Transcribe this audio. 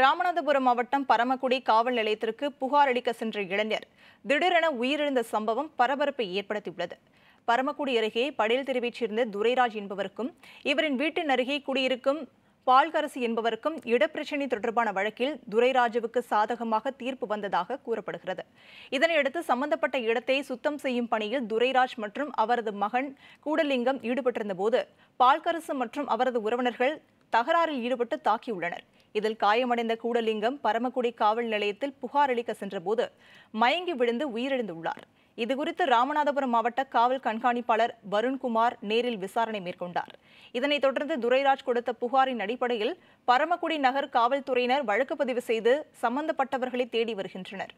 ராமநாதபுரம் மாவட்டம் பரமக்குடி காவல் நிலையத்திற்கு புகார் அளிக்க சென்ற இளைஞர் திடீரென உயிரிழந்த சம்பவம் பரபரப்பை ஏற்படுத்தியுள்ளது பரமக்குடி அருகே படையல் தெருவைச் சேர்ந்த துரைராஜ் என்பவருக்கும் இவரின் வீட்டின் அருகே குடியிருக்கும் பால்கரசி என்பவருக்கும் இடப்பிரச்சினை தொடர்பான வழக்கில் துரைராஜுவுக்கு சாதகமாக தீர்ப்பு வந்ததாக கூறப்படுகிறது இதனையடுத்து சம்பந்தப்பட்ட இடத்தை சுத்தம் செய்யும் பணியில் துரைராஜ் மற்றும் அவரது மகன் கூடலிங்கம் ஈடுபட்டிருந்தபோது பால்கரசு மற்றும் அவரது உறவினர்கள் தகராறில் ஈடுபட்டு தாக்கியுள்ளனர் இதில் காயமடைந்த கூடலிங்கம் பரமக்குடி காவல் நிலையத்தில் புகார் அளிக்க சென்றபோது மயங்கி விழுந்து உயிரிழந்துள்ளார் இதுகுறித்து ராமநாதபுரம் மாவட்ட காவல் கண்காணிப்பாளர் வருண்குமார் நேரில் விசாரணை மேற்கொண்டார் இதனைத் தொடர்ந்து துரைராஜ் கொடுத்த புகாரின் அடிப்படையில் பரமக்குடி நகர் காவல்துறையினர் வழக்கு பதிவு செய்து சம்பந்தப்பட்டவர்களை தேடி வருகின்றனர்